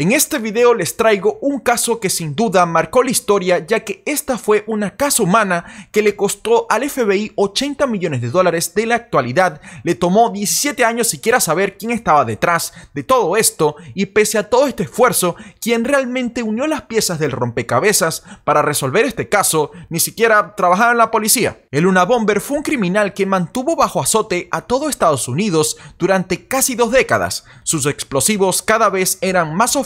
En este video les traigo un caso que sin duda marcó la historia ya que esta fue una casa humana que le costó al FBI 80 millones de dólares de la actualidad, le tomó 17 años siquiera saber quién estaba detrás de todo esto y pese a todo este esfuerzo, quien realmente unió las piezas del rompecabezas para resolver este caso ni siquiera trabajaba en la policía. El Una Bomber fue un criminal que mantuvo bajo azote a todo Estados Unidos durante casi dos décadas, sus explosivos cada vez eran más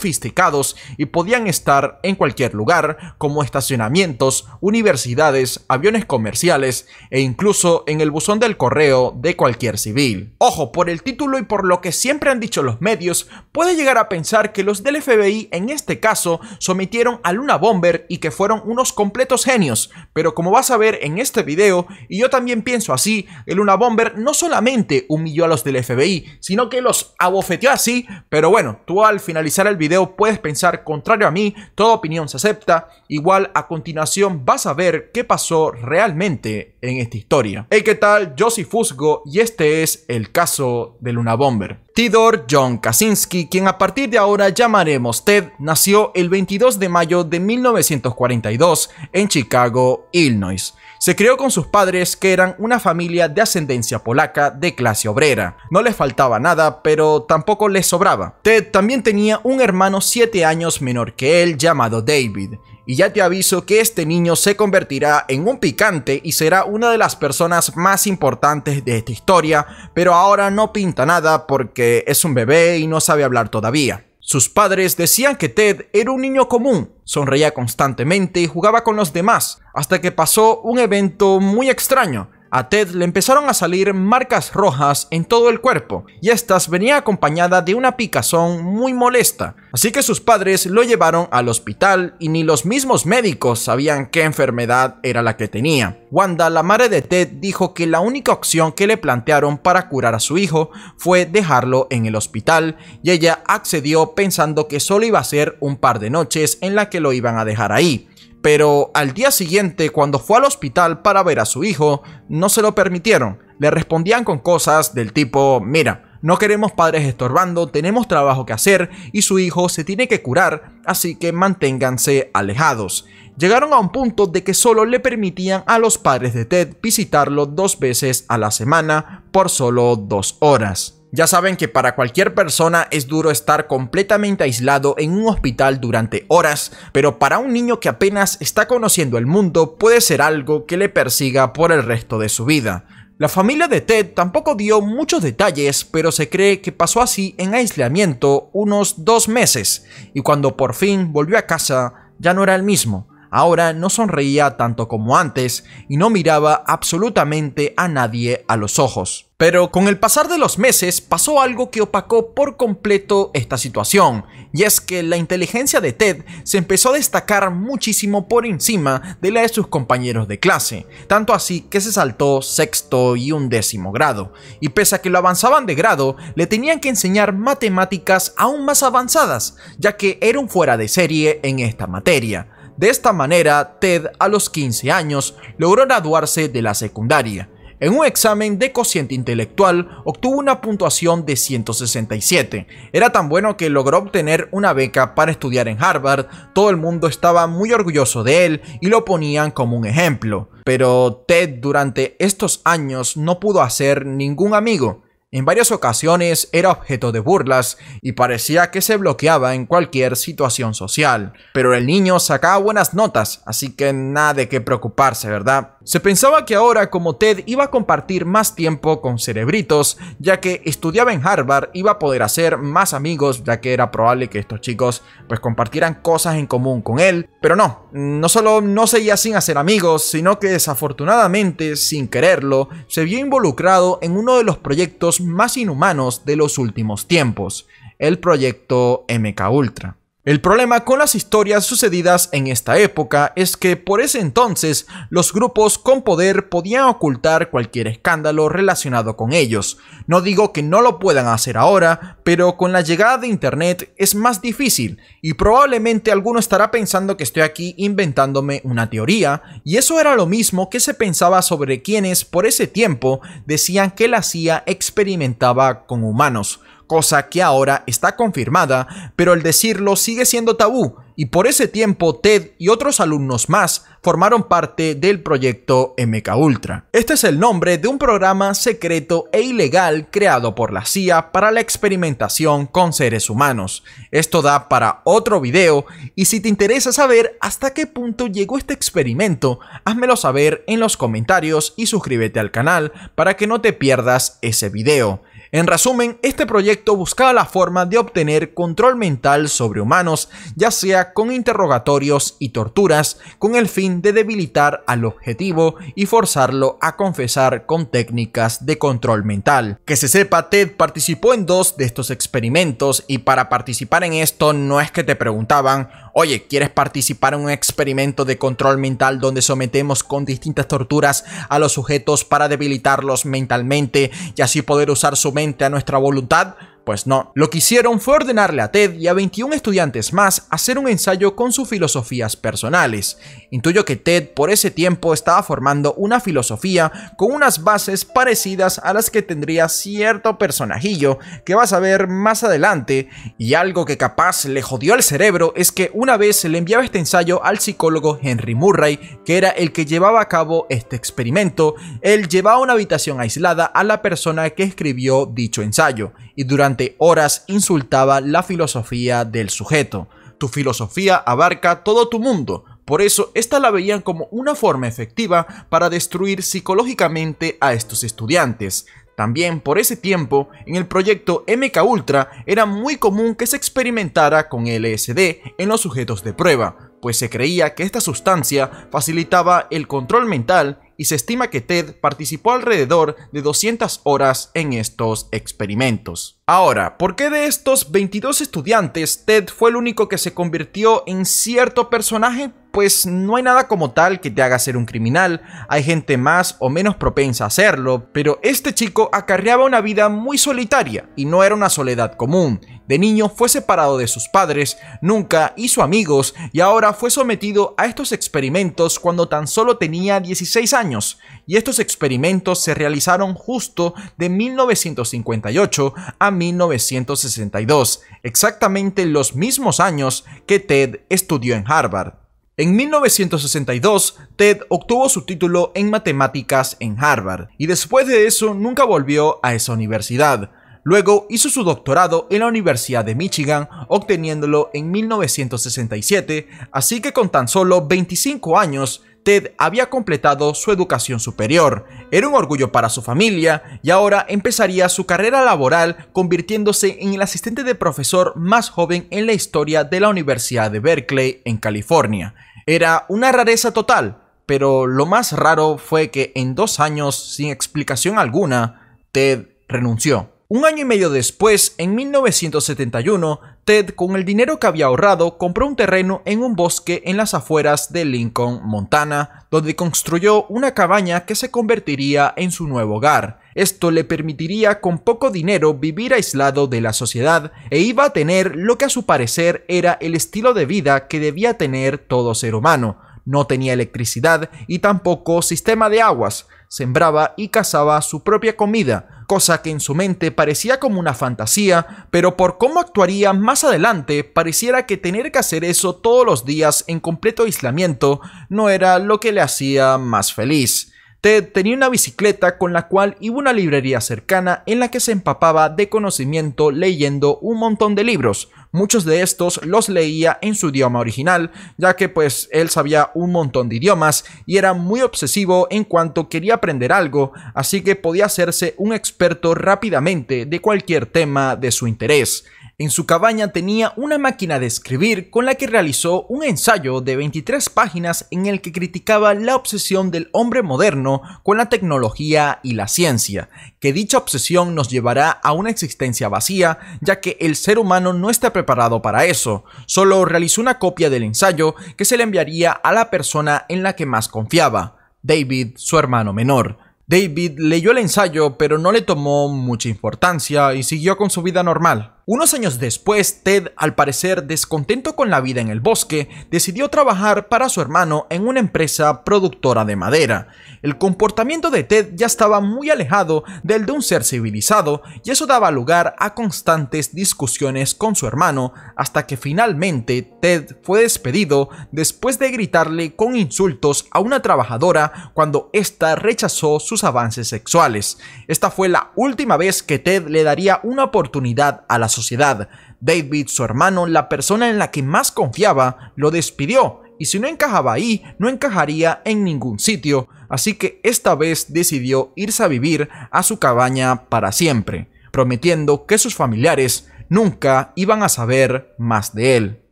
y podían estar en cualquier lugar, como estacionamientos, universidades, aviones comerciales e incluso en el buzón del correo de cualquier civil. Ojo, por el título y por lo que siempre han dicho los medios, puede llegar a pensar que los del FBI en este caso sometieron a Luna Bomber y que fueron unos completos genios, pero como vas a ver en este video, y yo también pienso así, el Luna Bomber no solamente humilló a los del FBI, sino que los abofeteó así, pero bueno, tú al finalizar el video puedes pensar contrario a mí, toda opinión se acepta. Igual a continuación vas a ver qué pasó realmente en esta historia. Hey, ¿qué tal? Yo soy Fusgo y este es el caso de Luna Bomber. Tidor John Kaczynski, quien a partir de ahora llamaremos Ted, nació el 22 de mayo de 1942 en Chicago, Illinois. Se crió con sus padres que eran una familia de ascendencia polaca de clase obrera. No les faltaba nada, pero tampoco les sobraba. Ted también tenía un hermano 7 años menor que él llamado David. Y ya te aviso que este niño se convertirá en un picante y será una de las personas más importantes de esta historia, pero ahora no pinta nada porque es un bebé y no sabe hablar todavía. Sus padres decían que Ted era un niño común, sonreía constantemente y jugaba con los demás, hasta que pasó un evento muy extraño. A Ted le empezaron a salir marcas rojas en todo el cuerpo y estas venía acompañada de una picazón muy molesta, así que sus padres lo llevaron al hospital y ni los mismos médicos sabían qué enfermedad era la que tenía. Wanda, la madre de Ted, dijo que la única opción que le plantearon para curar a su hijo fue dejarlo en el hospital y ella accedió pensando que solo iba a ser un par de noches en la que lo iban a dejar ahí pero al día siguiente, cuando fue al hospital para ver a su hijo, no se lo permitieron. Le respondían con cosas del tipo, mira, no queremos padres estorbando, tenemos trabajo que hacer y su hijo se tiene que curar, así que manténganse alejados. Llegaron a un punto de que solo le permitían a los padres de Ted visitarlo dos veces a la semana por solo dos horas. Ya saben que para cualquier persona es duro estar completamente aislado en un hospital durante horas, pero para un niño que apenas está conociendo el mundo puede ser algo que le persiga por el resto de su vida. La familia de Ted tampoco dio muchos detalles, pero se cree que pasó así en aislamiento unos dos meses, y cuando por fin volvió a casa ya no era el mismo. Ahora no sonreía tanto como antes y no miraba absolutamente a nadie a los ojos. Pero con el pasar de los meses pasó algo que opacó por completo esta situación, y es que la inteligencia de Ted se empezó a destacar muchísimo por encima de la de sus compañeros de clase, tanto así que se saltó sexto y un décimo grado, y pese a que lo avanzaban de grado, le tenían que enseñar matemáticas aún más avanzadas, ya que era un fuera de serie en esta materia. De esta manera, Ted, a los 15 años, logró graduarse de la secundaria. En un examen de cociente intelectual obtuvo una puntuación de 167. Era tan bueno que logró obtener una beca para estudiar en Harvard, todo el mundo estaba muy orgulloso de él y lo ponían como un ejemplo. Pero Ted durante estos años no pudo hacer ningún amigo. En varias ocasiones era objeto de burlas y parecía que se bloqueaba en cualquier situación social. Pero el niño sacaba buenas notas, así que nada de qué preocuparse, ¿verdad? Se pensaba que ahora como Ted iba a compartir más tiempo con cerebritos, ya que estudiaba en Harvard, iba a poder hacer más amigos, ya que era probable que estos chicos pues compartieran cosas en común con él. Pero no, no solo no seguía sin hacer amigos, sino que desafortunadamente, sin quererlo, se vio involucrado en uno de los proyectos más inhumanos de los últimos tiempos, el proyecto MK Ultra. El problema con las historias sucedidas en esta época es que por ese entonces los grupos con poder podían ocultar cualquier escándalo relacionado con ellos. No digo que no lo puedan hacer ahora, pero con la llegada de Internet es más difícil y probablemente alguno estará pensando que estoy aquí inventándome una teoría y eso era lo mismo que se pensaba sobre quienes por ese tiempo decían que la CIA experimentaba con humanos cosa que ahora está confirmada, pero el decirlo sigue siendo tabú, y por ese tiempo Ted y otros alumnos más formaron parte del proyecto MK Ultra. Este es el nombre de un programa secreto e ilegal creado por la CIA para la experimentación con seres humanos. Esto da para otro video y si te interesa saber hasta qué punto llegó este experimento, házmelo saber en los comentarios y suscríbete al canal para que no te pierdas ese video. En resumen, este proyecto buscaba la forma de obtener control mental sobre humanos, ya sea con interrogatorios y torturas, con el fin de debilitar al objetivo y forzarlo a confesar con técnicas de control mental. Que se sepa, Ted participó en dos de estos experimentos y para participar en esto no es que te preguntaban, oye, ¿quieres participar en un experimento de control mental donde sometemos con distintas torturas a los sujetos para debilitarlos mentalmente y así poder usar su mente? a nuestra voluntad, pues no, lo que hicieron fue ordenarle a Ted y a 21 estudiantes más hacer un ensayo con sus filosofías personales. Intuyo que Ted por ese tiempo estaba formando una filosofía con unas bases parecidas a las que tendría cierto personajillo que vas a ver más adelante, y algo que capaz le jodió el cerebro es que una vez le enviaba este ensayo al psicólogo Henry Murray, que era el que llevaba a cabo este experimento, él llevaba a una habitación aislada a la persona que escribió dicho ensayo, y durante horas insultaba la filosofía del sujeto. Tu filosofía abarca todo tu mundo, por eso, esta la veían como una forma efectiva para destruir psicológicamente a estos estudiantes. También por ese tiempo, en el proyecto MK Ultra era muy común que se experimentara con LSD en los sujetos de prueba, pues se creía que esta sustancia facilitaba el control mental y se estima que Ted participó alrededor de 200 horas en estos experimentos. Ahora, ¿por qué de estos 22 estudiantes Ted fue el único que se convirtió en cierto personaje? Pues no hay nada como tal que te haga ser un criminal, hay gente más o menos propensa a hacerlo, pero este chico acarreaba una vida muy solitaria y no era una soledad común, de niño fue separado de sus padres, nunca hizo amigos y ahora fue sometido a estos experimentos cuando tan solo tenía 16 años. Y estos experimentos se realizaron justo de 1958 a 1962, exactamente los mismos años que Ted estudió en Harvard. En 1962, Ted obtuvo su título en matemáticas en Harvard, y después de eso nunca volvió a esa universidad. Luego hizo su doctorado en la Universidad de Michigan, obteniéndolo en 1967, así que con tan solo 25 años, Ted había completado su educación superior. Era un orgullo para su familia y ahora empezaría su carrera laboral convirtiéndose en el asistente de profesor más joven en la historia de la Universidad de Berkeley en California. Era una rareza total, pero lo más raro fue que en dos años, sin explicación alguna, Ted renunció. Un año y medio después, en 1971, Ted, con el dinero que había ahorrado, compró un terreno en un bosque en las afueras de Lincoln, Montana, donde construyó una cabaña que se convertiría en su nuevo hogar. Esto le permitiría con poco dinero vivir aislado de la sociedad e iba a tener lo que a su parecer era el estilo de vida que debía tener todo ser humano, no tenía electricidad y tampoco sistema de aguas, sembraba y cazaba su propia comida, cosa que en su mente parecía como una fantasía, pero por cómo actuaría más adelante pareciera que tener que hacer eso todos los días en completo aislamiento no era lo que le hacía más feliz. Ted tenía una bicicleta con la cual iba a una librería cercana en la que se empapaba de conocimiento leyendo un montón de libros, Muchos de estos los leía en su idioma original, ya que pues él sabía un montón de idiomas y era muy obsesivo en cuanto quería aprender algo, así que podía hacerse un experto rápidamente de cualquier tema de su interés. En su cabaña tenía una máquina de escribir con la que realizó un ensayo de 23 páginas en el que criticaba la obsesión del hombre moderno con la tecnología y la ciencia, que dicha obsesión nos llevará a una existencia vacía, ya que el ser humano no está preparado para eso. Solo realizó una copia del ensayo que se le enviaría a la persona en la que más confiaba, David, su hermano menor. David leyó el ensayo pero no le tomó mucha importancia y siguió con su vida normal. Unos años después, Ted, al parecer descontento con la vida en el bosque, decidió trabajar para su hermano en una empresa productora de madera. El comportamiento de Ted ya estaba muy alejado del de un ser civilizado y eso daba lugar a constantes discusiones con su hermano hasta que finalmente Ted fue despedido después de gritarle con insultos a una trabajadora cuando ésta rechazó sus avances sexuales. Esta fue la última vez que Ted le daría una oportunidad a la sociedad. David, su hermano, la persona en la que más confiaba, lo despidió y si no encajaba ahí, no encajaría en ningún sitio, así que esta vez decidió irse a vivir a su cabaña para siempre, prometiendo que sus familiares nunca iban a saber más de él.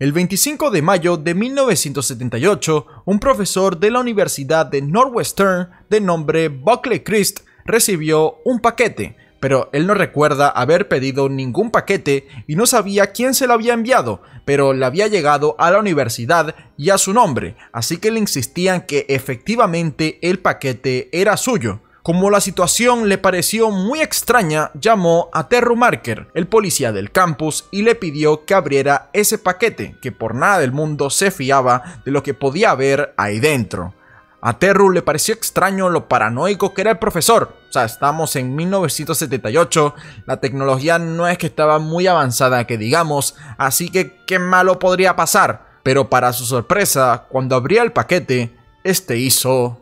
El 25 de mayo de 1978, un profesor de la Universidad de Northwestern de nombre Buckley Christ recibió un paquete pero él no recuerda haber pedido ningún paquete y no sabía quién se lo había enviado, pero le había llegado a la universidad y a su nombre, así que le insistían que efectivamente el paquete era suyo. Como la situación le pareció muy extraña, llamó a Teru Marker, el policía del campus, y le pidió que abriera ese paquete, que por nada del mundo se fiaba de lo que podía haber ahí dentro. A Teru le pareció extraño lo paranoico que era el profesor, o sea, estamos en 1978, la tecnología no es que estaba muy avanzada, que digamos, así que qué malo podría pasar. Pero para su sorpresa, cuando abría el paquete, este hizo...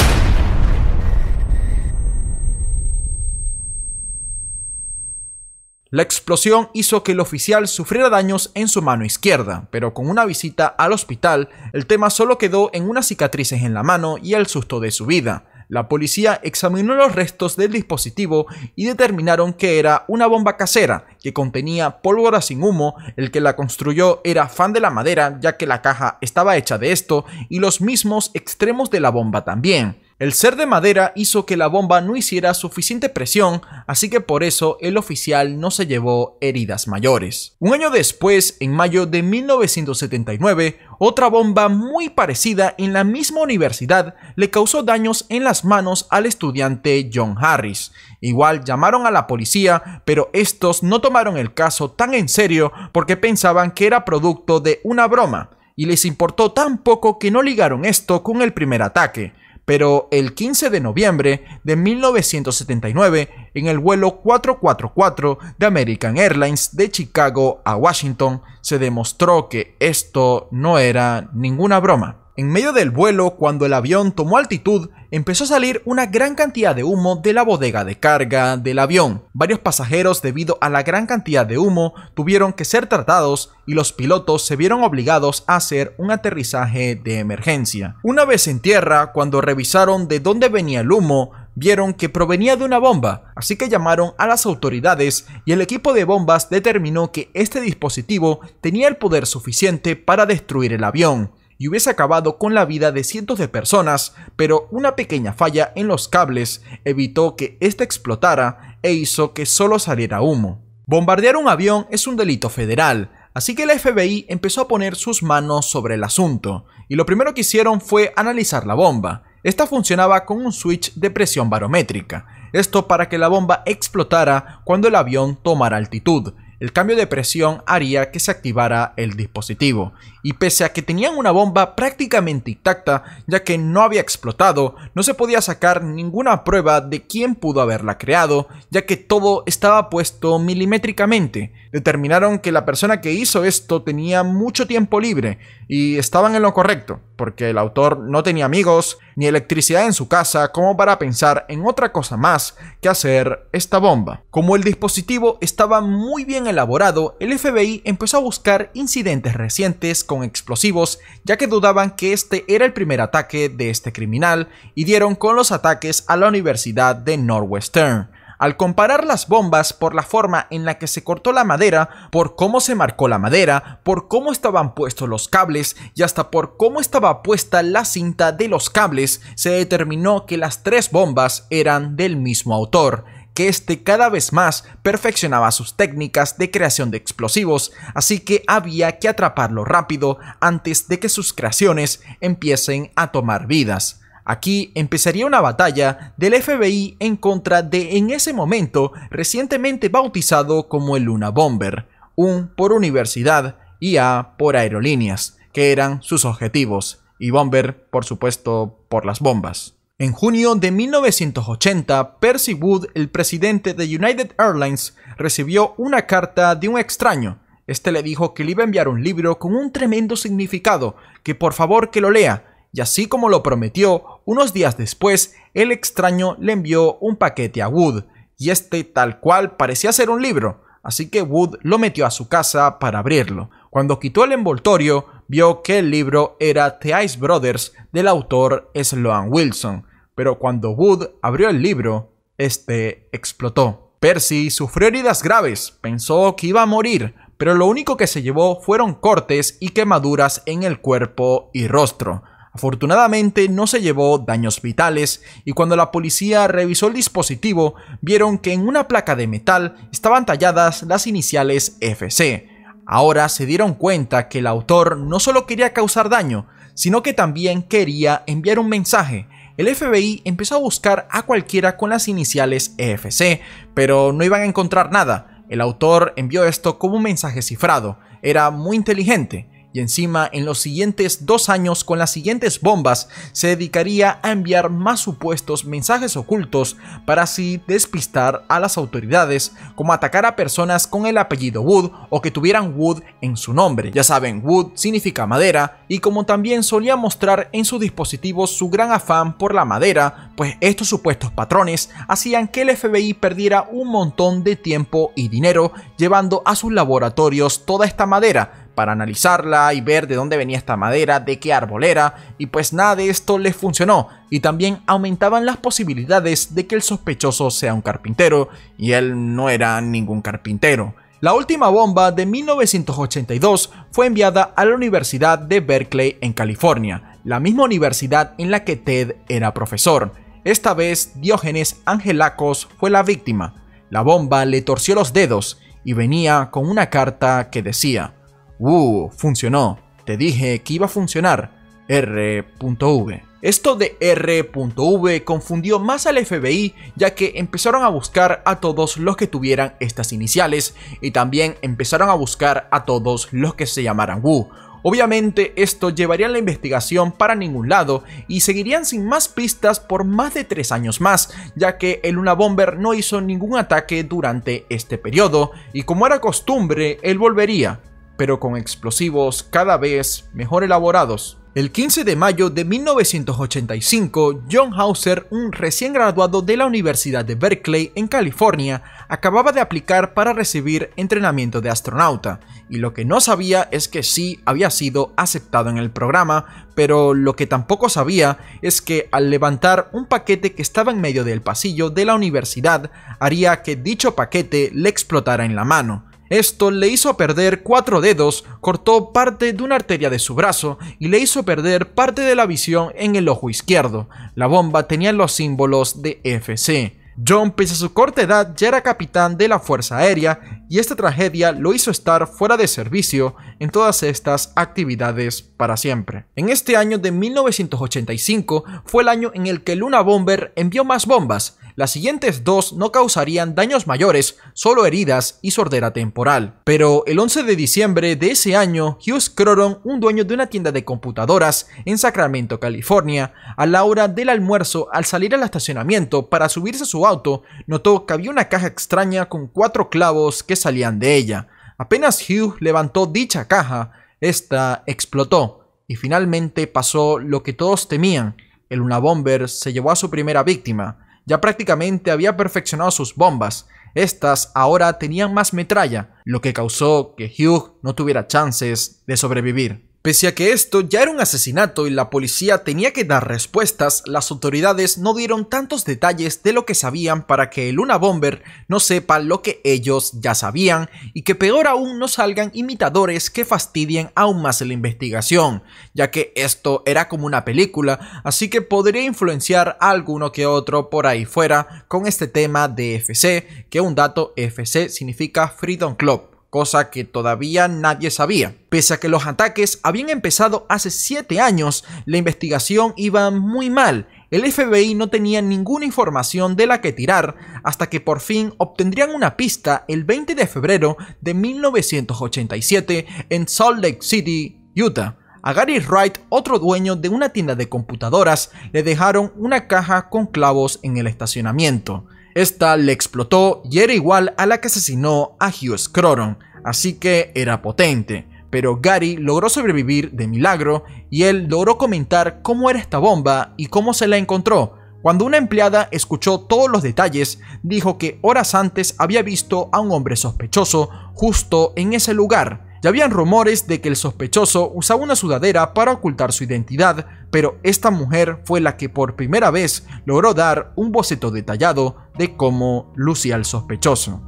La explosión hizo que el oficial sufriera daños en su mano izquierda, pero con una visita al hospital, el tema solo quedó en unas cicatrices en la mano y el susto de su vida. La policía examinó los restos del dispositivo y determinaron que era una bomba casera que contenía pólvora sin humo, el que la construyó era fan de la madera ya que la caja estaba hecha de esto y los mismos extremos de la bomba también. El ser de madera hizo que la bomba no hiciera suficiente presión, así que por eso el oficial no se llevó heridas mayores. Un año después, en mayo de 1979, otra bomba muy parecida en la misma universidad le causó daños en las manos al estudiante John Harris. Igual llamaron a la policía, pero estos no tomaron el caso tan en serio porque pensaban que era producto de una broma y les importó tan poco que no ligaron esto con el primer ataque pero el 15 de noviembre de 1979, en el vuelo 444 de American Airlines de Chicago a Washington, se demostró que esto no era ninguna broma. En medio del vuelo, cuando el avión tomó altitud, empezó a salir una gran cantidad de humo de la bodega de carga del avión. Varios pasajeros, debido a la gran cantidad de humo, tuvieron que ser tratados y los pilotos se vieron obligados a hacer un aterrizaje de emergencia. Una vez en tierra, cuando revisaron de dónde venía el humo, vieron que provenía de una bomba, así que llamaron a las autoridades y el equipo de bombas determinó que este dispositivo tenía el poder suficiente para destruir el avión y hubiese acabado con la vida de cientos de personas, pero una pequeña falla en los cables evitó que ésta explotara e hizo que solo saliera humo. Bombardear un avión es un delito federal, así que la FBI empezó a poner sus manos sobre el asunto, y lo primero que hicieron fue analizar la bomba. Esta funcionaba con un switch de presión barométrica, esto para que la bomba explotara cuando el avión tomara altitud. El cambio de presión haría que se activara el dispositivo, y pese a que tenían una bomba prácticamente intacta, ya que no había explotado, no se podía sacar ninguna prueba de quién pudo haberla creado, ya que todo estaba puesto milimétricamente. Determinaron que la persona que hizo esto tenía mucho tiempo libre y estaban en lo correcto, porque el autor no tenía amigos ni electricidad en su casa como para pensar en otra cosa más que hacer esta bomba. Como el dispositivo estaba muy bien elaborado, el FBI empezó a buscar incidentes recientes con explosivos, ya que dudaban que este era el primer ataque de este criminal y dieron con los ataques a la Universidad de Northwestern. Al comparar las bombas por la forma en la que se cortó la madera, por cómo se marcó la madera, por cómo estaban puestos los cables y hasta por cómo estaba puesta la cinta de los cables, se determinó que las tres bombas eran del mismo autor que este cada vez más perfeccionaba sus técnicas de creación de explosivos, así que había que atraparlo rápido antes de que sus creaciones empiecen a tomar vidas. Aquí empezaría una batalla del FBI en contra de en ese momento recientemente bautizado como el Luna Bomber, un por universidad y A por aerolíneas, que eran sus objetivos, y Bomber, por supuesto, por las bombas. En junio de 1980, Percy Wood, el presidente de United Airlines, recibió una carta de un extraño. Este le dijo que le iba a enviar un libro con un tremendo significado, que por favor que lo lea, y así como lo prometió, unos días después, el extraño le envió un paquete a Wood, y este tal cual parecía ser un libro, así que Wood lo metió a su casa para abrirlo. Cuando quitó el envoltorio, vio que el libro era The Ice Brothers del autor Sloan Wilson pero cuando Wood abrió el libro, este explotó. Percy sufrió heridas graves, pensó que iba a morir, pero lo único que se llevó fueron cortes y quemaduras en el cuerpo y rostro. Afortunadamente no se llevó daños vitales y cuando la policía revisó el dispositivo vieron que en una placa de metal estaban talladas las iniciales FC. Ahora se dieron cuenta que el autor no solo quería causar daño, sino que también quería enviar un mensaje, el FBI empezó a buscar a cualquiera con las iniciales EFC, pero no iban a encontrar nada. El autor envió esto como un mensaje cifrado. Era muy inteligente y encima en los siguientes dos años con las siguientes bombas se dedicaría a enviar más supuestos mensajes ocultos para así despistar a las autoridades, como atacar a personas con el apellido Wood o que tuvieran Wood en su nombre. Ya saben, Wood significa madera y como también solía mostrar en sus dispositivos su gran afán por la madera, pues estos supuestos patrones hacían que el FBI perdiera un montón de tiempo y dinero llevando a sus laboratorios toda esta madera para analizarla y ver de dónde venía esta madera, de qué árbol era, y pues nada de esto les funcionó, y también aumentaban las posibilidades de que el sospechoso sea un carpintero, y él no era ningún carpintero. La última bomba de 1982 fue enviada a la Universidad de Berkeley en California, la misma universidad en la que Ted era profesor. Esta vez Diógenes Angelacos fue la víctima. La bomba le torció los dedos y venía con una carta que decía ¡Woo! Uh, funcionó. Te dije que iba a funcionar. R.V. Esto de R.V confundió más al FBI ya que empezaron a buscar a todos los que tuvieran estas iniciales y también empezaron a buscar a todos los que se llamaran Wu. Obviamente esto llevaría la investigación para ningún lado y seguirían sin más pistas por más de tres años más, ya que el Luna Bomber no hizo ningún ataque durante este periodo y como era costumbre, él volvería pero con explosivos cada vez mejor elaborados. El 15 de mayo de 1985, John Hauser, un recién graduado de la Universidad de Berkeley en California, acababa de aplicar para recibir entrenamiento de astronauta, y lo que no sabía es que sí había sido aceptado en el programa, pero lo que tampoco sabía es que al levantar un paquete que estaba en medio del pasillo de la universidad, haría que dicho paquete le explotara en la mano. Esto le hizo perder cuatro dedos, cortó parte de una arteria de su brazo y le hizo perder parte de la visión en el ojo izquierdo. La bomba tenía los símbolos de FC. John, pese a su corta edad, ya era capitán de la Fuerza Aérea y esta tragedia lo hizo estar fuera de servicio en todas estas actividades para siempre. En este año de 1985 fue el año en el que Luna Bomber envió más bombas, las siguientes dos no causarían daños mayores, solo heridas y sordera temporal. Pero el 11 de diciembre de ese año, Hughes Croron, un dueño de una tienda de computadoras en Sacramento, California, a la hora del almuerzo, al salir al estacionamiento para subirse a su auto, notó que había una caja extraña con cuatro clavos que salían de ella. Apenas Hughes levantó dicha caja, esta explotó y finalmente pasó lo que todos temían. El bomber se llevó a su primera víctima. Ya prácticamente había perfeccionado sus bombas. Estas ahora tenían más metralla, lo que causó que Hugh no tuviera chances de sobrevivir. Pese a que esto ya era un asesinato y la policía tenía que dar respuestas, las autoridades no dieron tantos detalles de lo que sabían para que el Luna Bomber no sepa lo que ellos ya sabían y que peor aún no salgan imitadores que fastidien aún más la investigación, ya que esto era como una película, así que podría influenciar alguno que otro por ahí fuera con este tema de FC, que un dato FC significa Freedom Club cosa que todavía nadie sabía. Pese a que los ataques habían empezado hace 7 años, la investigación iba muy mal. El FBI no tenía ninguna información de la que tirar hasta que por fin obtendrían una pista el 20 de febrero de 1987 en Salt Lake City, Utah. A Gary Wright, otro dueño de una tienda de computadoras, le dejaron una caja con clavos en el estacionamiento. Esta le explotó y era igual a la que asesinó a Hughes Croron, así que era potente. Pero Gary logró sobrevivir de milagro y él logró comentar cómo era esta bomba y cómo se la encontró. Cuando una empleada escuchó todos los detalles, dijo que horas antes había visto a un hombre sospechoso justo en ese lugar. Ya habían rumores de que el sospechoso usaba una sudadera para ocultar su identidad, pero esta mujer fue la que por primera vez logró dar un boceto detallado de cómo lucía el sospechoso.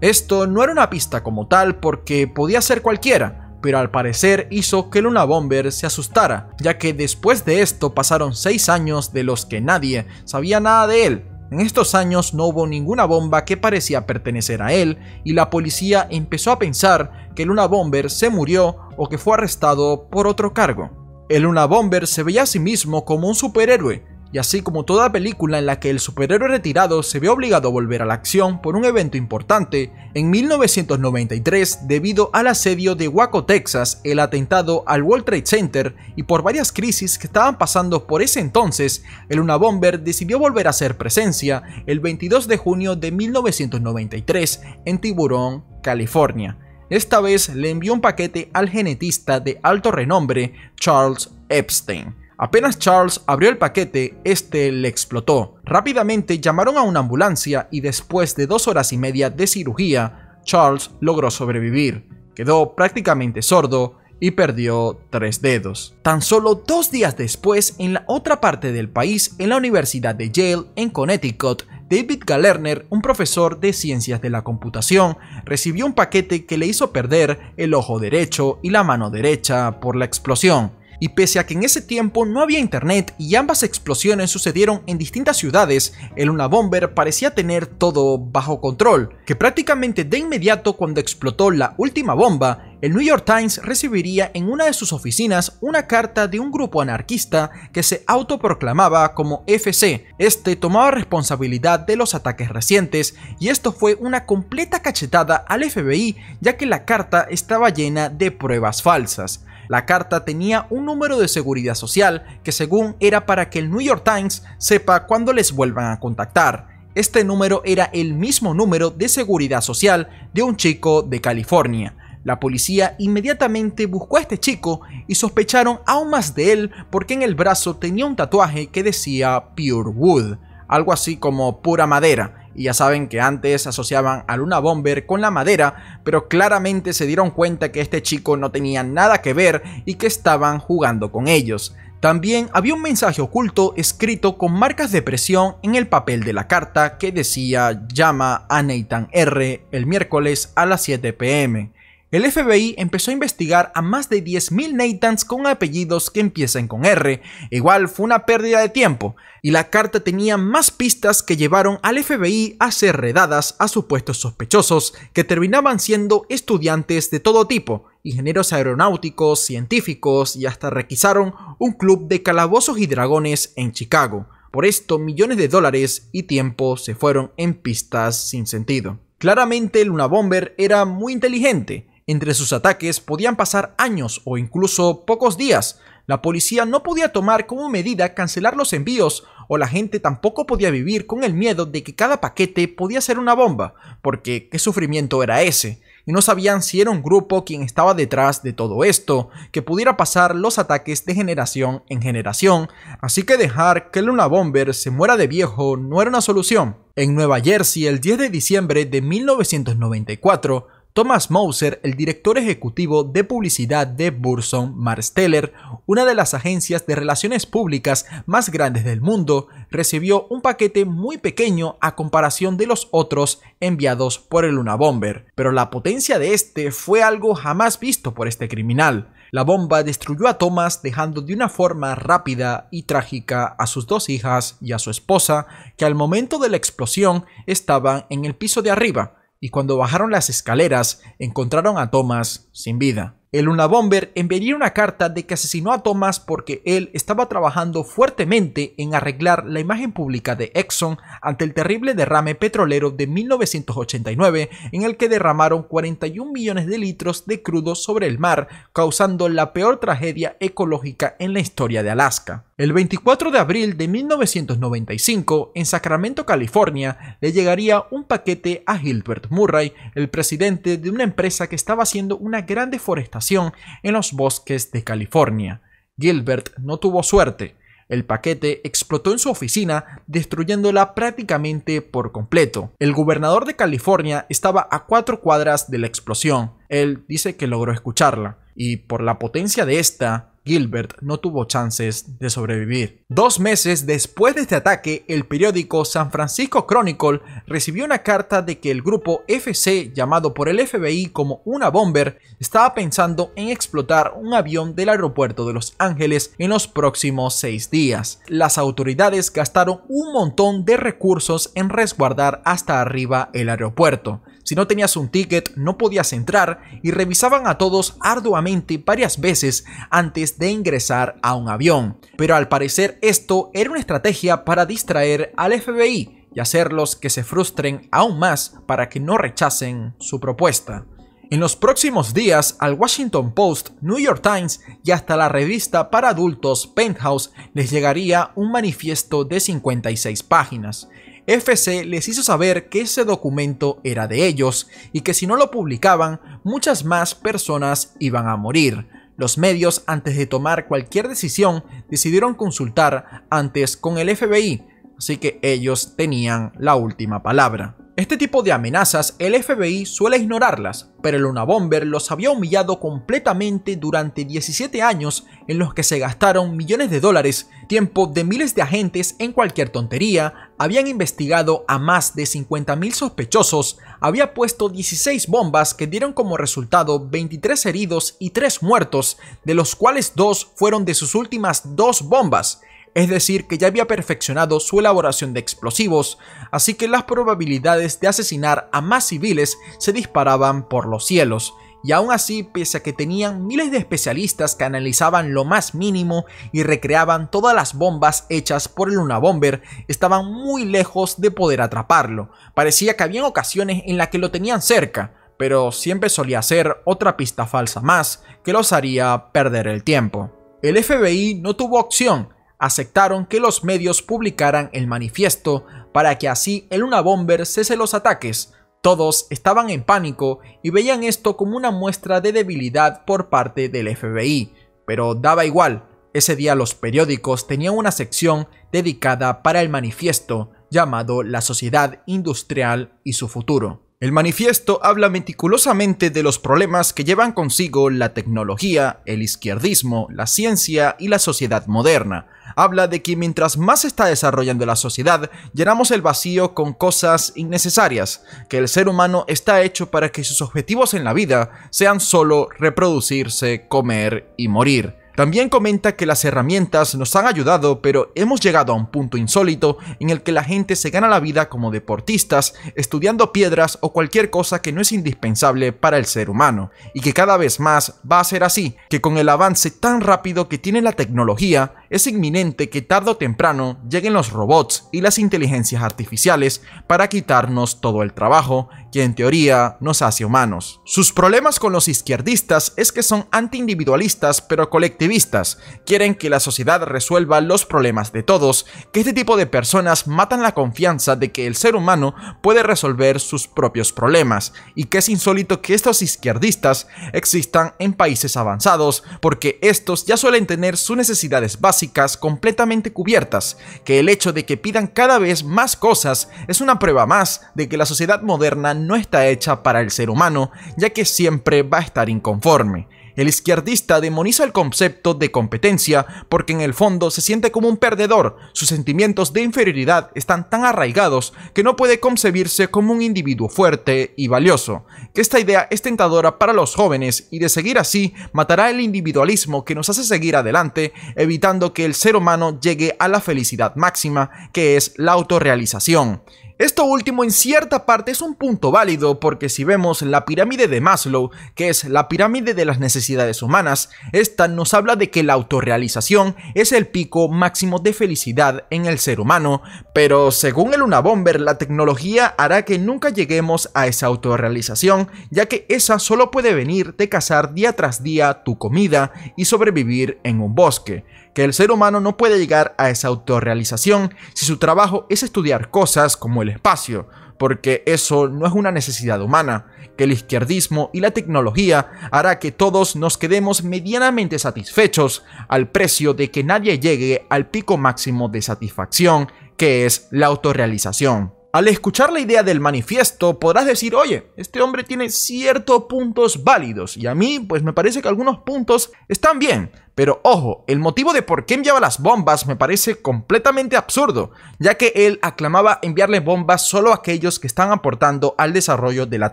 Esto no era una pista como tal porque podía ser cualquiera, pero al parecer hizo que Luna Bomber se asustara, ya que después de esto pasaron 6 años de los que nadie sabía nada de él. En estos años no hubo ninguna bomba que parecía pertenecer a él y la policía empezó a pensar que Luna Bomber se murió o que fue arrestado por otro cargo. El Luna Bomber se veía a sí mismo como un superhéroe, y así como toda película en la que el superhéroe retirado se ve obligado a volver a la acción por un evento importante, en 1993, debido al asedio de Waco, Texas, el atentado al World Trade Center y por varias crisis que estaban pasando por ese entonces, el Luna Bomber decidió volver a ser presencia el 22 de junio de 1993 en Tiburón, California esta vez le envió un paquete al genetista de alto renombre Charles Epstein. Apenas Charles abrió el paquete, este le explotó. Rápidamente llamaron a una ambulancia y después de dos horas y media de cirugía, Charles logró sobrevivir. Quedó prácticamente sordo y perdió tres dedos. Tan solo dos días después, en la otra parte del país, en la Universidad de Yale, en Connecticut, David Galerner, un profesor de ciencias de la computación, recibió un paquete que le hizo perder el ojo derecho y la mano derecha por la explosión. Y pese a que en ese tiempo no había internet y ambas explosiones sucedieron en distintas ciudades, el Una Bomber parecía tener todo bajo control, que prácticamente de inmediato cuando explotó la última bomba, el New York Times recibiría en una de sus oficinas una carta de un grupo anarquista que se autoproclamaba como FC. Este tomaba responsabilidad de los ataques recientes y esto fue una completa cachetada al FBI ya que la carta estaba llena de pruebas falsas. La carta tenía un número de seguridad social que según era para que el New York Times sepa cuándo les vuelvan a contactar este número era el mismo número de seguridad social de un chico de California. La policía inmediatamente buscó a este chico y sospecharon aún más de él porque en el brazo tenía un tatuaje que decía Pure Wood, algo así como pura madera, y ya saben que antes asociaban a Luna Bomber con la madera, pero claramente se dieron cuenta que este chico no tenía nada que ver y que estaban jugando con ellos. También había un mensaje oculto escrito con marcas de presión en el papel de la carta que decía llama a Nathan R el miércoles a las 7 pm el FBI empezó a investigar a más de 10.000 Nathans con apellidos que empiezan con R. Igual fue una pérdida de tiempo, y la carta tenía más pistas que llevaron al FBI a ser redadas a supuestos sospechosos, que terminaban siendo estudiantes de todo tipo, ingenieros aeronáuticos, científicos y hasta requisaron un club de calabozos y dragones en Chicago. Por esto, millones de dólares y tiempo se fueron en pistas sin sentido. Claramente, Luna Bomber era muy inteligente entre sus ataques podían pasar años o incluso pocos días. La policía no podía tomar como medida cancelar los envíos o la gente tampoco podía vivir con el miedo de que cada paquete podía ser una bomba, porque qué sufrimiento era ese, y no sabían si era un grupo quien estaba detrás de todo esto, que pudiera pasar los ataques de generación en generación, así que dejar que Luna Bomber se muera de viejo no era una solución. En Nueva Jersey, el 10 de diciembre de 1994, Thomas Moser, el director ejecutivo de publicidad de Burson Marsteller, una de las agencias de relaciones públicas más grandes del mundo, recibió un paquete muy pequeño a comparación de los otros enviados por el Luna Bomber, pero la potencia de este fue algo jamás visto por este criminal. La bomba destruyó a Thomas dejando de una forma rápida y trágica a sus dos hijas y a su esposa, que al momento de la explosión estaban en el piso de arriba, y cuando bajaron las escaleras encontraron a Thomas sin vida. El Luna Bomber enviaría una carta de que asesinó a Thomas porque él estaba trabajando fuertemente en arreglar la imagen pública de Exxon ante el terrible derrame petrolero de 1989 en el que derramaron 41 millones de litros de crudo sobre el mar, causando la peor tragedia ecológica en la historia de Alaska. El 24 de abril de 1995, en Sacramento, California, le llegaría un paquete a Gilbert Murray, el presidente de una empresa que estaba haciendo una gran deforestación en los bosques de California. Gilbert no tuvo suerte. El paquete explotó en su oficina, destruyéndola prácticamente por completo. El gobernador de California estaba a cuatro cuadras de la explosión. Él dice que logró escucharla y por la potencia de esta, Gilbert no tuvo chances de sobrevivir. Dos meses después de este ataque, el periódico San Francisco Chronicle recibió una carta de que el grupo FC, llamado por el FBI como una bomber, estaba pensando en explotar un avión del aeropuerto de Los Ángeles en los próximos seis días. Las autoridades gastaron un montón de recursos en resguardar hasta arriba el aeropuerto. Si no tenías un ticket, no podías entrar y revisaban a todos arduamente varias veces antes de ingresar a un avión. Pero al parecer esto era una estrategia para distraer al FBI y hacerlos que se frustren aún más para que no rechacen su propuesta. En los próximos días, al Washington Post, New York Times y hasta la revista para adultos Penthouse les llegaría un manifiesto de 56 páginas. FC les hizo saber que ese documento era de ellos y que si no lo publicaban, muchas más personas iban a morir. Los medios, antes de tomar cualquier decisión, decidieron consultar antes con el FBI, así que ellos tenían la última palabra. Este tipo de amenazas el FBI suele ignorarlas, pero el Unabomber los había humillado completamente durante 17 años en los que se gastaron millones de dólares, tiempo de miles de agentes en cualquier tontería, habían investigado a más de 50.000 sospechosos, había puesto 16 bombas que dieron como resultado 23 heridos y 3 muertos, de los cuales dos fueron de sus últimas dos bombas, es decir que ya había perfeccionado su elaboración de explosivos, así que las probabilidades de asesinar a más civiles se disparaban por los cielos, y aún así, pese a que tenían miles de especialistas que analizaban lo más mínimo y recreaban todas las bombas hechas por el Luna Bomber, estaban muy lejos de poder atraparlo. Parecía que habían ocasiones en las que lo tenían cerca, pero siempre solía ser otra pista falsa más que los haría perder el tiempo. El FBI no tuvo opción, aceptaron que los medios publicaran el manifiesto para que así el bomber cese los ataques. Todos estaban en pánico y veían esto como una muestra de debilidad por parte del FBI, pero daba igual. Ese día los periódicos tenían una sección dedicada para el manifiesto llamado La Sociedad Industrial y su futuro. El manifiesto habla meticulosamente de los problemas que llevan consigo la tecnología, el izquierdismo, la ciencia y la sociedad moderna. Habla de que mientras más se está desarrollando la sociedad, llenamos el vacío con cosas innecesarias, que el ser humano está hecho para que sus objetivos en la vida sean solo reproducirse, comer y morir también comenta que las herramientas nos han ayudado, pero hemos llegado a un punto insólito en el que la gente se gana la vida como deportistas, estudiando piedras o cualquier cosa que no es indispensable para el ser humano, y que cada vez más va a ser así, que con el avance tan rápido que tiene la tecnología, es inminente que tarde o temprano lleguen los robots y las inteligencias artificiales para quitarnos todo el trabajo que en teoría nos hace humanos. Sus problemas con los izquierdistas es que son antiindividualistas pero colectivistas, quieren que la sociedad resuelva los problemas de todos, que este tipo de personas matan la confianza de que el ser humano puede resolver sus propios problemas y que es insólito que estos izquierdistas existan en países avanzados porque estos ya suelen tener sus necesidades básicas completamente cubiertas, que el hecho de que pidan cada vez más cosas es una prueba más de que la sociedad moderna no está hecha para el ser humano, ya que siempre va a estar inconforme. El izquierdista demoniza el concepto de competencia porque en el fondo se siente como un perdedor, sus sentimientos de inferioridad están tan arraigados que no puede concebirse como un individuo fuerte y valioso. esta idea es tentadora para los jóvenes y de seguir así matará el individualismo que nos hace seguir adelante, evitando que el ser humano llegue a la felicidad máxima, que es la autorrealización. Esto último en cierta parte es un punto válido porque si vemos la pirámide de Maslow, que es la pirámide de las necesidades humanas, esta nos habla de que la autorrealización es el pico máximo de felicidad en el ser humano, pero según el Unabomber la tecnología hará que nunca lleguemos a esa autorrealización, ya que esa solo puede venir de cazar día tras día tu comida y sobrevivir en un bosque que el ser humano no puede llegar a esa autorrealización si su trabajo es estudiar cosas como el espacio, porque eso no es una necesidad humana, que el izquierdismo y la tecnología hará que todos nos quedemos medianamente satisfechos al precio de que nadie llegue al pico máximo de satisfacción, que es la autorrealización. Al escuchar la idea del manifiesto podrás decir, oye, este hombre tiene ciertos puntos válidos y a mí pues me parece que algunos puntos están bien, pero ojo, el motivo de por qué enviaba las bombas me parece completamente absurdo, ya que él aclamaba enviarle bombas solo a aquellos que están aportando al desarrollo de la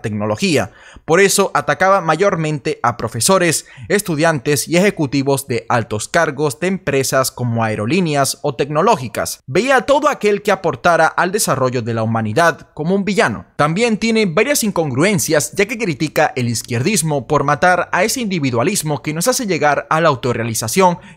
tecnología. Por eso atacaba mayormente a profesores, estudiantes y ejecutivos de altos cargos de empresas como aerolíneas o tecnológicas. Veía a todo aquel que aportara al desarrollo de la humanidad como un villano. También tiene varias incongruencias, ya que critica el izquierdismo por matar a ese individualismo que nos hace llegar a la autorrealización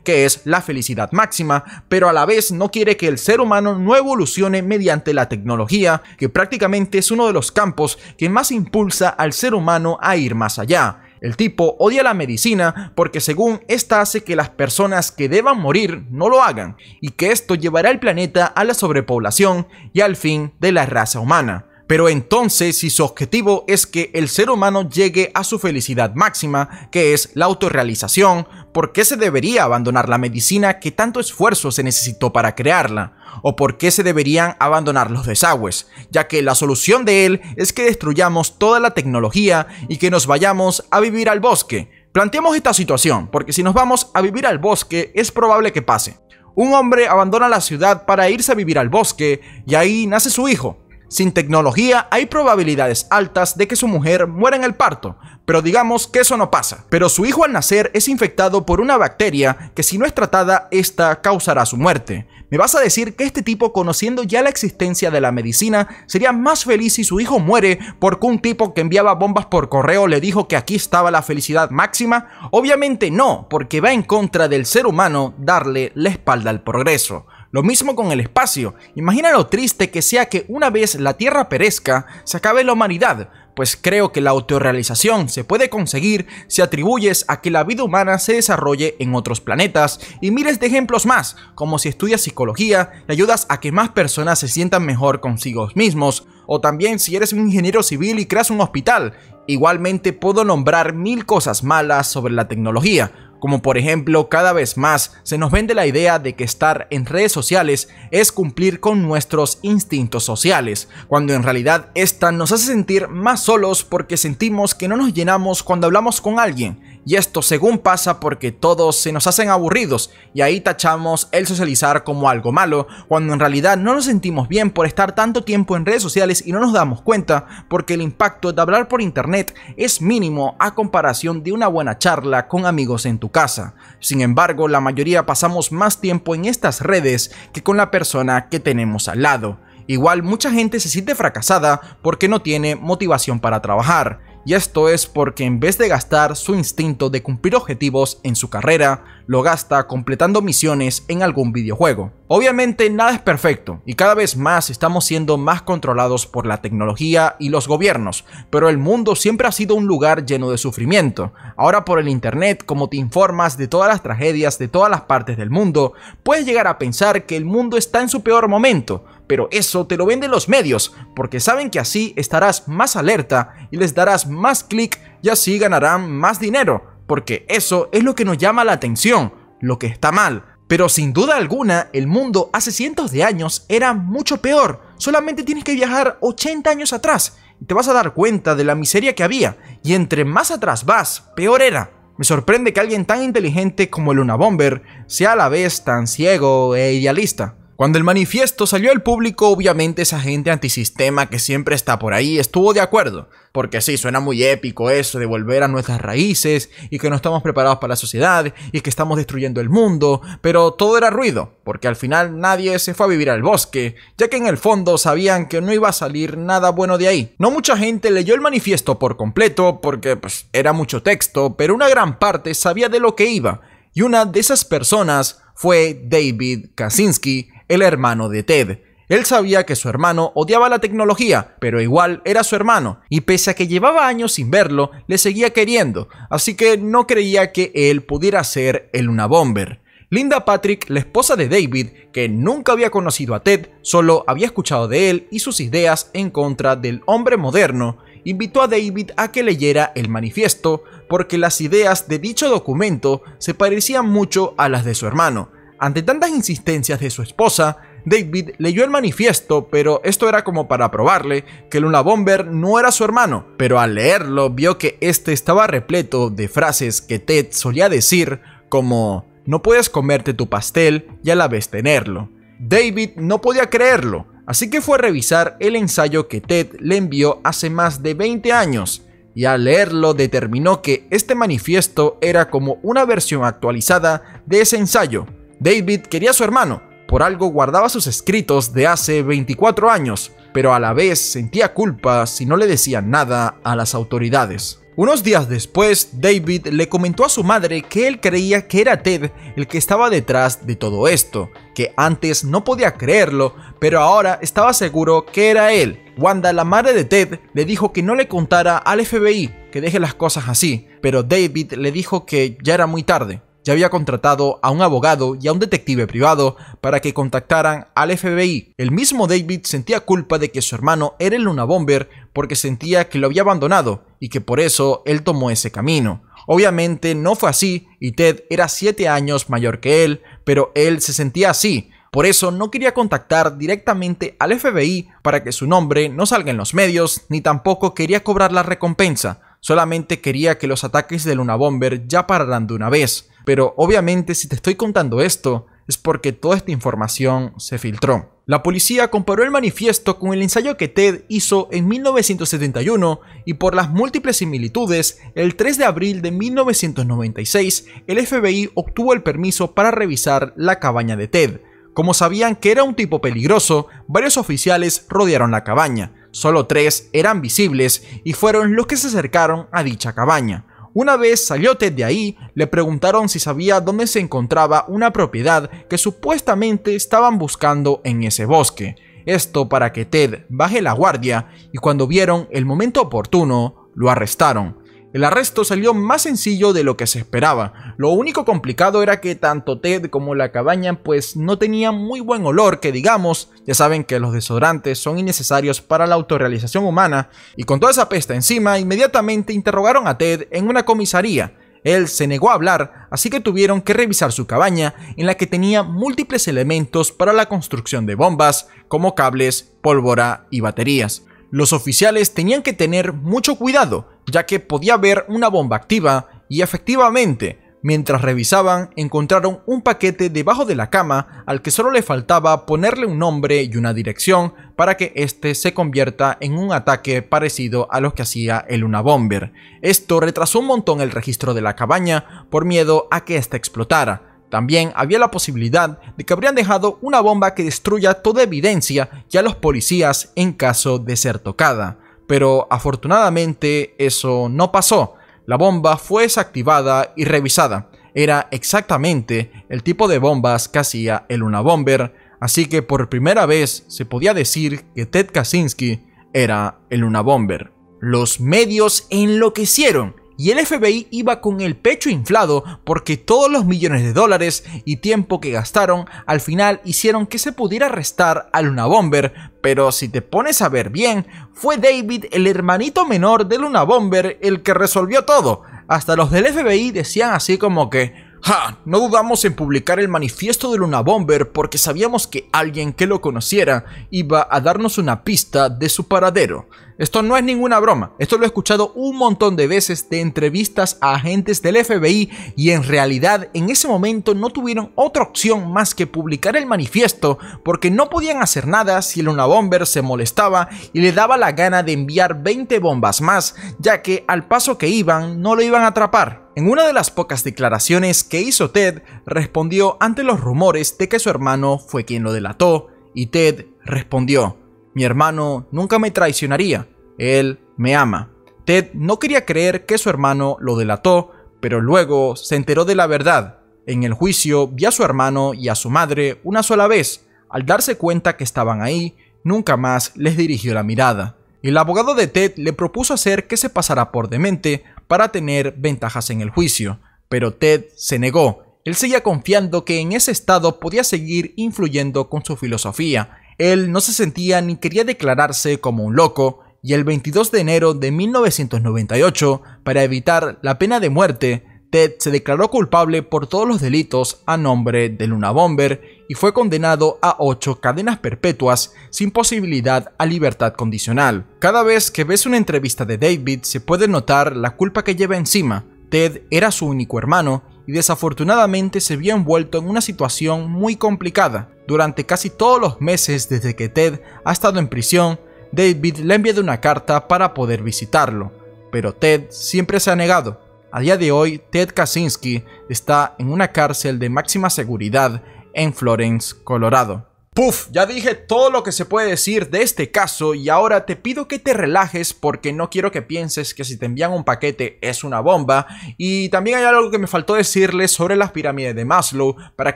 que es la felicidad máxima, pero a la vez no quiere que el ser humano no evolucione mediante la tecnología, que prácticamente es uno de los campos que más impulsa al ser humano a ir más allá. El tipo odia la medicina porque según esta hace que las personas que deban morir no lo hagan y que esto llevará al planeta a la sobrepoblación y al fin de la raza humana. Pero entonces, si su objetivo es que el ser humano llegue a su felicidad máxima, que es la autorrealización, ¿por qué se debería abandonar la medicina que tanto esfuerzo se necesitó para crearla? ¿O por qué se deberían abandonar los desagües? Ya que la solución de él es que destruyamos toda la tecnología y que nos vayamos a vivir al bosque. Planteemos esta situación, porque si nos vamos a vivir al bosque es probable que pase. Un hombre abandona la ciudad para irse a vivir al bosque y ahí nace su hijo, sin tecnología hay probabilidades altas de que su mujer muera en el parto, pero digamos que eso no pasa. Pero su hijo al nacer es infectado por una bacteria que si no es tratada, esta causará su muerte. Me vas a decir que este tipo, conociendo ya la existencia de la medicina, sería más feliz si su hijo muere porque un tipo que enviaba bombas por correo le dijo que aquí estaba la felicidad máxima? Obviamente no, porque va en contra del ser humano darle la espalda al progreso. Lo mismo con el espacio. Imagina lo triste que sea que una vez la Tierra perezca, se acabe la humanidad, pues creo que la autorrealización se puede conseguir si atribuyes a que la vida humana se desarrolle en otros planetas y miles de ejemplos más, como si estudias psicología y ayudas a que más personas se sientan mejor consigo mismos, o también si eres un ingeniero civil y creas un hospital. Igualmente puedo nombrar mil cosas malas sobre la tecnología, como por ejemplo, cada vez más se nos vende la idea de que estar en redes sociales es cumplir con nuestros instintos sociales, cuando en realidad esta nos hace sentir más solos porque sentimos que no nos llenamos cuando hablamos con alguien y esto según pasa porque todos se nos hacen aburridos y ahí tachamos el socializar como algo malo, cuando en realidad no nos sentimos bien por estar tanto tiempo en redes sociales y no nos damos cuenta porque el impacto de hablar por internet es mínimo a comparación de una buena charla con amigos en tu casa. Sin embargo, la mayoría pasamos más tiempo en estas redes que con la persona que tenemos al lado. Igual mucha gente se siente fracasada porque no tiene motivación para trabajar y esto es porque en vez de gastar su instinto de cumplir objetivos en su carrera, lo gasta completando misiones en algún videojuego. Obviamente nada es perfecto y cada vez más estamos siendo más controlados por la tecnología y los gobiernos, pero el mundo siempre ha sido un lugar lleno de sufrimiento. Ahora por el internet, como te informas de todas las tragedias de todas las partes del mundo, puedes llegar a pensar que el mundo está en su peor momento, pero eso te lo venden los medios, porque saben que así estarás más alerta y les darás más clic y así ganarán más dinero, porque eso es lo que nos llama la atención, lo que está mal. Pero sin duda alguna, el mundo hace cientos de años era mucho peor, solamente tienes que viajar 80 años atrás y te vas a dar cuenta de la miseria que había, y entre más atrás vas, peor era. Me sorprende que alguien tan inteligente como el Bomber sea a la vez tan ciego e idealista. Cuando el manifiesto salió al público, obviamente esa gente antisistema que siempre está por ahí estuvo de acuerdo, porque sí, suena muy épico eso de volver a nuestras raíces y que no estamos preparados para la sociedad y que estamos destruyendo el mundo, pero todo era ruido, porque al final nadie se fue a vivir al bosque, ya que en el fondo sabían que no iba a salir nada bueno de ahí. No mucha gente leyó el manifiesto por completo, porque pues, era mucho texto, pero una gran parte sabía de lo que iba, y una de esas personas fue David Kaczynski, el hermano de Ted. Él sabía que su hermano odiaba la tecnología, pero igual era su hermano, y pese a que llevaba años sin verlo, le seguía queriendo, así que no creía que él pudiera ser el Una Bomber. Linda Patrick, la esposa de David, que nunca había conocido a Ted, solo había escuchado de él y sus ideas en contra del hombre moderno, invitó a David a que leyera el manifiesto, porque las ideas de dicho documento se parecían mucho a las de su hermano, ante tantas insistencias de su esposa, David leyó el manifiesto, pero esto era como para probarle que Luna Bomber no era su hermano, pero al leerlo vio que este estaba repleto de frases que Ted solía decir como no puedes comerte tu pastel y a la vez tenerlo. David no podía creerlo, así que fue a revisar el ensayo que Ted le envió hace más de 20 años y al leerlo determinó que este manifiesto era como una versión actualizada de ese ensayo, David quería a su hermano, por algo guardaba sus escritos de hace 24 años, pero a la vez sentía culpa si no le decía nada a las autoridades. Unos días después, David le comentó a su madre que él creía que era Ted el que estaba detrás de todo esto, que antes no podía creerlo, pero ahora estaba seguro que era él. Wanda, la madre de Ted, le dijo que no le contara al FBI, que deje las cosas así, pero David le dijo que ya era muy tarde ya había contratado a un abogado y a un detective privado para que contactaran al FBI. El mismo David sentía culpa de que su hermano era el Luna Bomber porque sentía que lo había abandonado y que por eso él tomó ese camino. Obviamente no fue así y Ted era 7 años mayor que él, pero él se sentía así. Por eso no quería contactar directamente al FBI para que su nombre no salga en los medios, ni tampoco quería cobrar la recompensa, Solamente quería que los ataques de Luna Bomber ya pararan de una vez, pero obviamente si te estoy contando esto es porque toda esta información se filtró. La policía comparó el manifiesto con el ensayo que Ted hizo en 1971 y por las múltiples similitudes, el 3 de abril de 1996, el FBI obtuvo el permiso para revisar la cabaña de Ted. Como sabían que era un tipo peligroso, varios oficiales rodearon la cabaña. Solo tres eran visibles y fueron los que se acercaron a dicha cabaña. Una vez salió Ted de ahí, le preguntaron si sabía dónde se encontraba una propiedad que supuestamente estaban buscando en ese bosque. Esto para que Ted baje la guardia y cuando vieron el momento oportuno, lo arrestaron. El arresto salió más sencillo de lo que se esperaba. Lo único complicado era que tanto Ted como la cabaña pues no tenían muy buen olor, que digamos, ya saben que los desodorantes son innecesarios para la autorrealización humana, y con toda esa pesta encima, inmediatamente interrogaron a Ted en una comisaría. Él se negó a hablar, así que tuvieron que revisar su cabaña, en la que tenía múltiples elementos para la construcción de bombas, como cables, pólvora y baterías. Los oficiales tenían que tener mucho cuidado, ya que podía haber una bomba activa y efectivamente, mientras revisaban, encontraron un paquete debajo de la cama al que solo le faltaba ponerle un nombre y una dirección para que este se convierta en un ataque parecido a los que hacía el Luna Bomber. Esto retrasó un montón el registro de la cabaña por miedo a que ésta explotara, también había la posibilidad de que habrían dejado una bomba que destruya toda evidencia y a los policías en caso de ser tocada pero afortunadamente eso no pasó. La bomba fue desactivada y revisada. Era exactamente el tipo de bombas que hacía el Luna Bomber, así que por primera vez se podía decir que Ted Kaczynski era el Luna Bomber. Los medios enloquecieron y el FBI iba con el pecho inflado porque todos los millones de dólares y tiempo que gastaron al final hicieron que se pudiera arrestar a Luna Bomber, pero si te pones a ver bien, fue David el hermanito menor de Luna Bomber el que resolvió todo. Hasta los del FBI decían así como que, Ja, no dudamos en publicar el manifiesto de Luna Bomber porque sabíamos que alguien que lo conociera iba a darnos una pista de su paradero. Esto no es ninguna broma, esto lo he escuchado un montón de veces de entrevistas a agentes del FBI y en realidad en ese momento no tuvieron otra opción más que publicar el manifiesto porque no podían hacer nada si el Bomber se molestaba y le daba la gana de enviar 20 bombas más, ya que al paso que iban no lo iban a atrapar. En una de las pocas declaraciones que hizo Ted, respondió ante los rumores de que su hermano fue quien lo delató, y Ted respondió, mi hermano nunca me traicionaría. Él me ama. Ted no quería creer que su hermano lo delató, pero luego se enteró de la verdad. En el juicio vi a su hermano y a su madre una sola vez. Al darse cuenta que estaban ahí, nunca más les dirigió la mirada. El abogado de Ted le propuso hacer que se pasara por demente para tener ventajas en el juicio, pero Ted se negó. Él seguía confiando que en ese estado podía seguir influyendo con su filosofía él no se sentía ni quería declararse como un loco, y el 22 de enero de 1998, para evitar la pena de muerte, Ted se declaró culpable por todos los delitos a nombre de Luna Bomber y fue condenado a 8 cadenas perpetuas sin posibilidad a libertad condicional. Cada vez que ves una entrevista de David se puede notar la culpa que lleva encima. Ted era su único hermano y desafortunadamente se vio envuelto en una situación muy complicada. Durante casi todos los meses desde que Ted ha estado en prisión, David le ha enviado una carta para poder visitarlo, pero Ted siempre se ha negado. A día de hoy, Ted Kaczynski está en una cárcel de máxima seguridad en Florence, Colorado. Puf, ya dije todo lo que se puede decir de este caso y ahora te pido que te relajes porque no quiero que pienses que si te envían un paquete es una bomba. Y también hay algo que me faltó decirles sobre las pirámides de Maslow para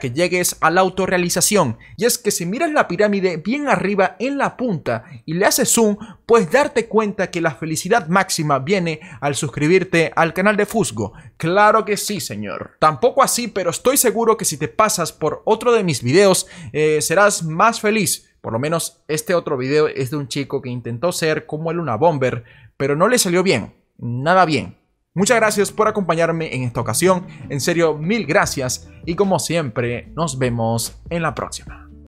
que llegues a la autorrealización. Y es que si miras la pirámide bien arriba en la punta y le haces zoom, puedes darte cuenta que la felicidad máxima viene al suscribirte al canal de Fusgo. Claro que sí, señor. Tampoco así, pero estoy seguro que si te pasas por otro de mis videos, eh, serás serás más feliz. Por lo menos este otro video es de un chico que intentó ser como el una bomber, pero no le salió bien, nada bien. Muchas gracias por acompañarme en esta ocasión, en serio mil gracias y como siempre nos vemos en la próxima.